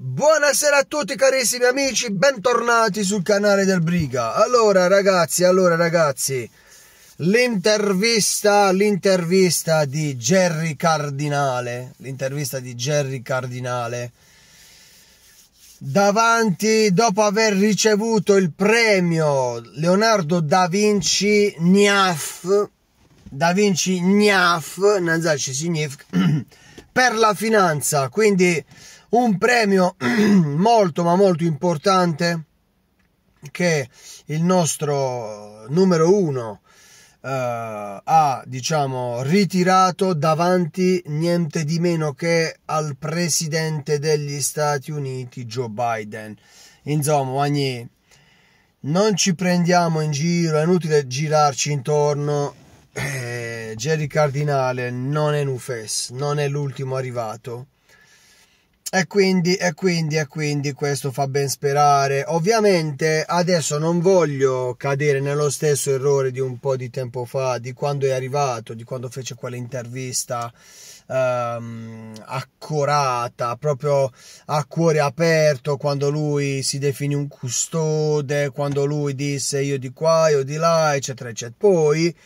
Buonasera a tutti carissimi amici, bentornati sul canale del Briga. Allora ragazzi, allora ragazzi, l'intervista, l'intervista di Jerry Cardinale, l'intervista di Jerry Cardinale davanti dopo aver ricevuto il premio Leonardo da Vinci Gnaf, da Vinci Gnaf, Nanzaci significa per la finanza, quindi un premio molto ma molto importante che il nostro numero uno eh, ha diciamo ritirato davanti niente di meno che al presidente degli Stati Uniti Joe Biden insomma Wagner non ci prendiamo in giro è inutile girarci intorno eh, Jerry Cardinale non è Nufes non è l'ultimo arrivato e quindi, e quindi, e quindi questo fa ben sperare. Ovviamente adesso non voglio cadere nello stesso errore di un po' di tempo fa, di quando è arrivato, di quando fece quell'intervista ehm, accorata, proprio a cuore aperto, quando lui si definì un custode, quando lui disse io di qua, io di là, eccetera, eccetera. Poi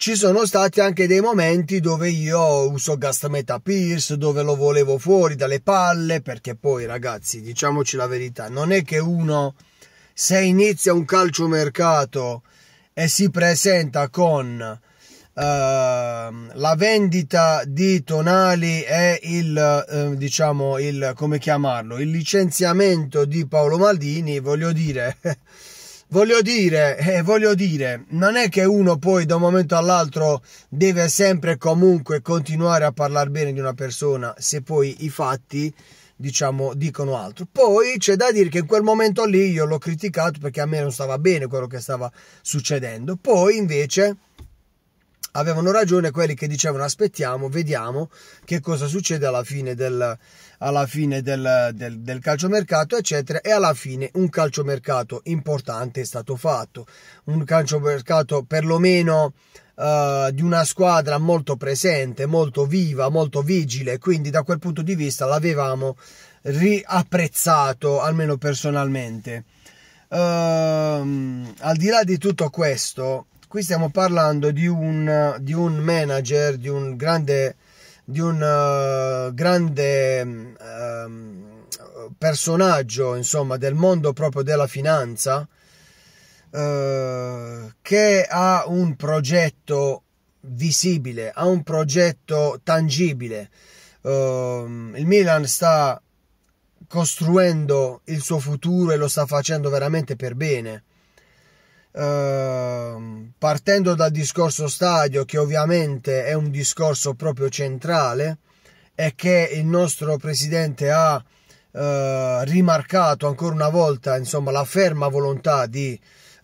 ci sono stati anche dei momenti dove io uso gas meta Pierce, dove lo volevo fuori dalle palle, perché poi ragazzi, diciamoci la verità, non è che uno se inizia un calciomercato e si presenta con Uh, la vendita di Tonali e il uh, diciamo il come chiamarlo il licenziamento di Paolo Maldini voglio dire voglio dire, eh, voglio dire, non è che uno poi da un momento all'altro deve sempre e comunque continuare a parlare bene di una persona se poi i fatti diciamo dicono altro poi c'è da dire che in quel momento lì io l'ho criticato perché a me non stava bene quello che stava succedendo poi invece avevano ragione quelli che dicevano aspettiamo, vediamo che cosa succede alla fine del, alla fine del, del, del calciomercato, eccetera. E alla fine un calciomercato importante è stato fatto, un calciomercato perlomeno uh, di una squadra molto presente, molto viva, molto vigile, quindi da quel punto di vista l'avevamo riapprezzato, almeno personalmente. Uh, al di là di tutto questo, qui stiamo parlando di un, di un manager, di un grande, di un, uh, grande um, personaggio insomma, del mondo proprio della finanza uh, che ha un progetto visibile, ha un progetto tangibile. Uh, il Milan sta costruendo il suo futuro e lo sta facendo veramente per bene. Ehm, partendo dal discorso stadio, che ovviamente è un discorso proprio centrale e che il nostro presidente ha eh, rimarcato ancora una volta insomma, la ferma volontà di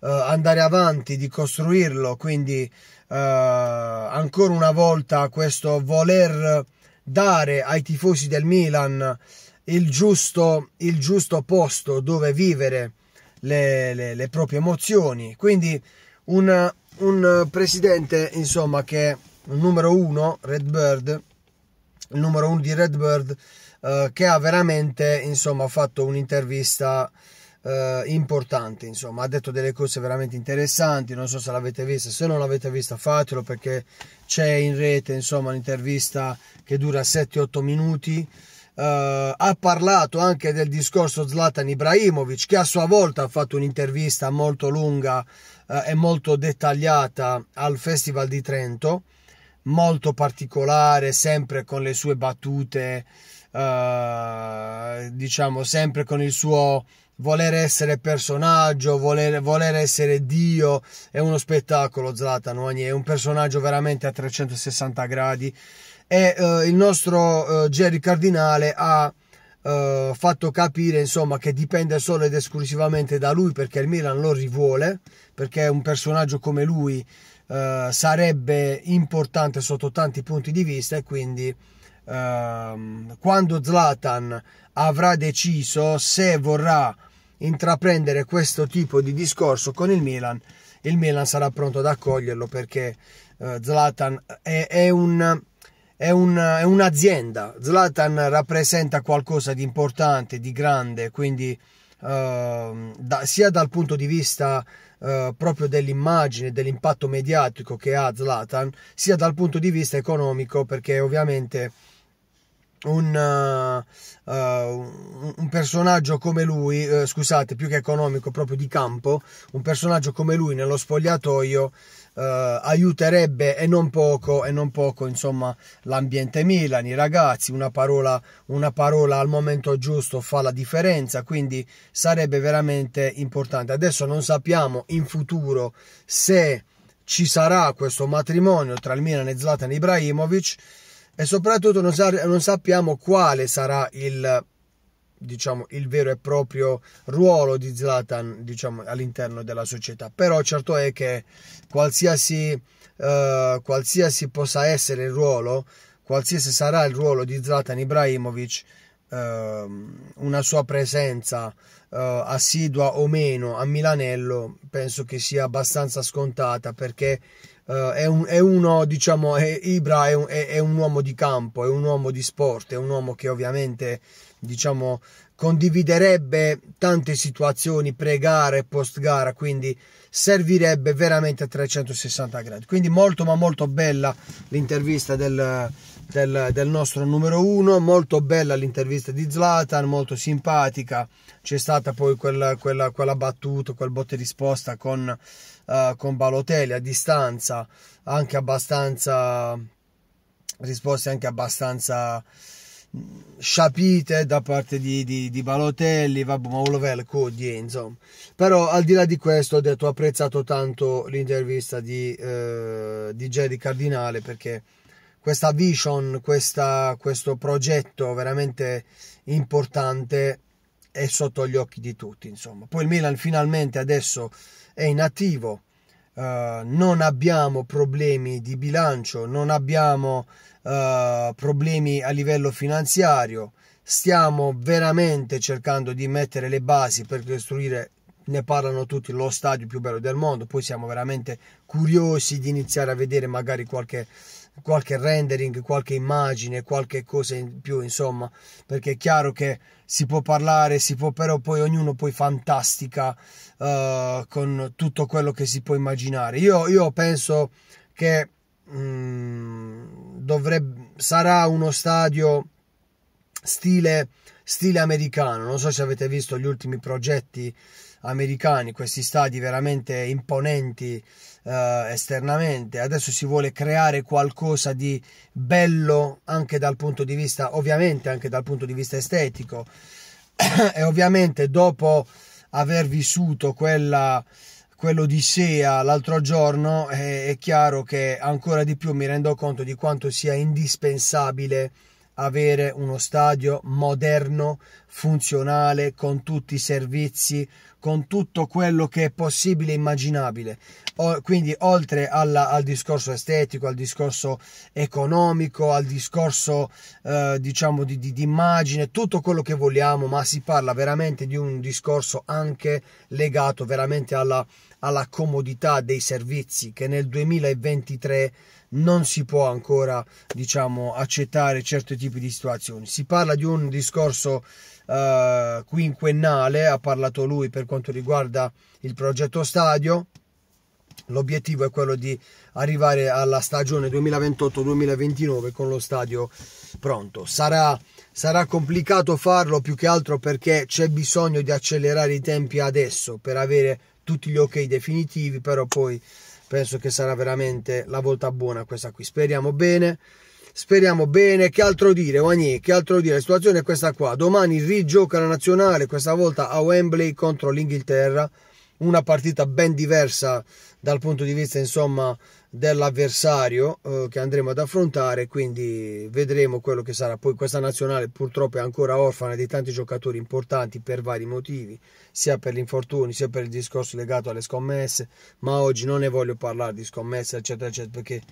eh, andare avanti, di costruirlo, quindi eh, ancora una volta questo voler dare ai tifosi del Milan il giusto, il giusto posto dove vivere le, le, le proprie emozioni. Quindi un, un presidente, insomma, che è il numero uno, Red Bird, il numero uno di Red Bird, eh, che ha veramente, insomma, fatto un'intervista eh, importante, insomma, ha detto delle cose veramente interessanti, non so se l'avete vista, se non l'avete vista fatelo perché c'è in rete, insomma, un'intervista che dura 7-8 minuti, eh, ha parlato anche del discorso Zlatan Ibrahimovic che a sua volta ha fatto un'intervista molto lunga eh, e molto dettagliata al Festival di Trento molto particolare sempre con le sue battute eh, diciamo sempre con il suo voler essere personaggio, voler, voler, essere Dio, è uno spettacolo Zlatan, è un personaggio veramente a 360 gradi e eh, il nostro eh, Jerry Cardinale ha eh, fatto capire insomma, che dipende solo ed esclusivamente da lui perché il Milan lo rivuole, perché un personaggio come lui eh, sarebbe importante sotto tanti punti di vista e quindi ehm, quando Zlatan avrà deciso se vorrà intraprendere questo tipo di discorso con il Milan, il Milan sarà pronto ad accoglierlo perché eh, Zlatan è, è un è, un, è un'azienda. Zlatan rappresenta qualcosa di importante, di grande, quindi Uh, da, sia dal punto di vista uh, proprio dell'immagine, dell'impatto mediatico che ha Zlatan, sia dal punto di vista economico, perché ovviamente un, uh, un personaggio come lui, eh, scusate, più che economico, proprio di campo, un personaggio come lui nello spogliatoio eh, aiuterebbe e non poco, e non poco insomma, l'ambiente Milan, i ragazzi, una parola, una parola al momento giusto fa la differenza, quindi sarebbe veramente importante. Adesso non sappiamo in futuro se ci sarà questo matrimonio tra il Milan e Zlatan Ibrahimovic e soprattutto non, sa non sappiamo quale sarà il diciamo, il vero e proprio ruolo di Zlatan diciamo, all'interno della società. Però certo è che qualsiasi, eh, qualsiasi possa essere il ruolo, qualsiasi sarà il ruolo di Zlatan Ibrahimovic, Ehm, una sua presenza uh, assidua o meno a Milanello penso che sia abbastanza scontata perché uh, è, un, è, uno diciamo è, Ibra è un, è un, uomo di campo è un uomo di sport è un uomo che ovviamente diciamo condividerebbe tante situazioni pre gara e post gara quindi servirebbe veramente a 360 gradi quindi molto ma molto bella l'intervista del del, del nostro numero uno, molto bella l'intervista di Zlatan, molto simpatica, c'è stata poi quella, quella, quella battuta, quel botte risposta con, uh, con Balotelli a distanza, anche abbastanza risposte anche abbastanza sciapite da parte di, di, di Balotelli, vabbè, ma Ulovel Codie, insomma. Però al di là di questo ho detto ho apprezzato tanto l'intervista di, eh, di Jerry Cardinale perché questa vision, questa, questo progetto veramente importante è sotto gli occhi di tutti. Insomma. Poi il Milan finalmente adesso è in attivo, uh, eh, non abbiamo problemi di bilancio, non abbiamo uh, problemi a livello finanziario, stiamo veramente cercando di mettere le basi per costruire ne parlano tutti, lo stadio più bello del mondo, poi siamo veramente curiosi di iniziare a vedere magari qualche qualche rendering, qualche immagine, qualche cosa in più, insomma, perché è chiaro che si può parlare, si può però poi ognuno poi fantastica uh, con tutto quello che si può immaginare. Io, io penso che mh, mm, dovrebbe, sarà uno stadio stile, stile americano, non so se avete visto gli ultimi progetti americani, questi stadi veramente imponenti eh, esternamente, adesso si vuole creare qualcosa di bello anche dal punto di vista, ovviamente anche dal punto di vista estetico e ovviamente dopo aver vissuto quella quell'odissea l'altro giorno è, eh, è chiaro che ancora di più mi rendo conto di quanto sia indispensabile avere uno stadio moderno, funzionale, con tutti i servizi, con tutto quello che è possibile e immaginabile. O, quindi oltre alla, al discorso estetico, al discorso economico, al discorso eh, diciamo di, di, di immagine, tutto quello che vogliamo, ma si parla veramente di un discorso anche legato veramente alla, alla comodità dei servizi che nel 2023 non si può ancora diciamo accettare certi tipi di situazioni si parla di un discorso eh, quinquennale ha parlato lui per quanto riguarda il progetto stadio l'obiettivo è quello di arrivare alla stagione 2028-2029 con lo stadio pronto sarà Sarà complicato farlo più che altro perché c'è bisogno di accelerare i tempi adesso per avere tutti gli ok definitivi, però poi penso che sarà veramente la volta buona questa qui. Speriamo bene. Speriamo bene, che altro dire, Wagné, che altro dire, la situazione è questa qua, domani rigioca la nazionale, questa volta a Wembley contro l'Inghilterra, una partita ben diversa dal punto di vista insomma dell'avversario eh, che andremo ad affrontare, quindi vedremo quello che sarà. Poi questa nazionale purtroppo è ancora orfana di tanti giocatori importanti per vari motivi, sia per gli infortuni, sia per il discorso legato alle scommesse, ma oggi non ne voglio parlare di scommesse, eccetera, eccetera, perché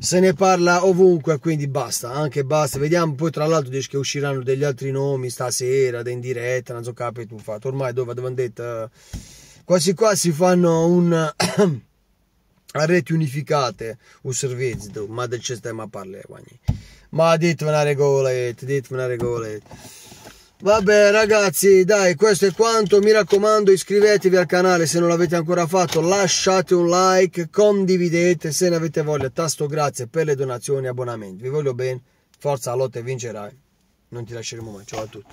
se ne parla ovunque, quindi basta, anche basta. Vediamo poi tra l'altro dice che usciranno degli altri nomi stasera, da in diretta, non so capito, fatto. ormai dove, dove detto... Eh, quasi quasi fanno un... a reti unificate u serviciu tău. Ma del ce stai mă parle, banii? Ma ditvene golet, ditvene golet. Vabbè ragazzi, dai, questo è quanto, mi raccomando iscrivetevi al canale se non l'avete ancora fatto, lasciate un like, condividete se ne avete voglia, tasto grazie per le donazioni e abbonamenti, vi voglio bene, forza lotta e vincerai, non ti lasceremo mai, ciao a tutti.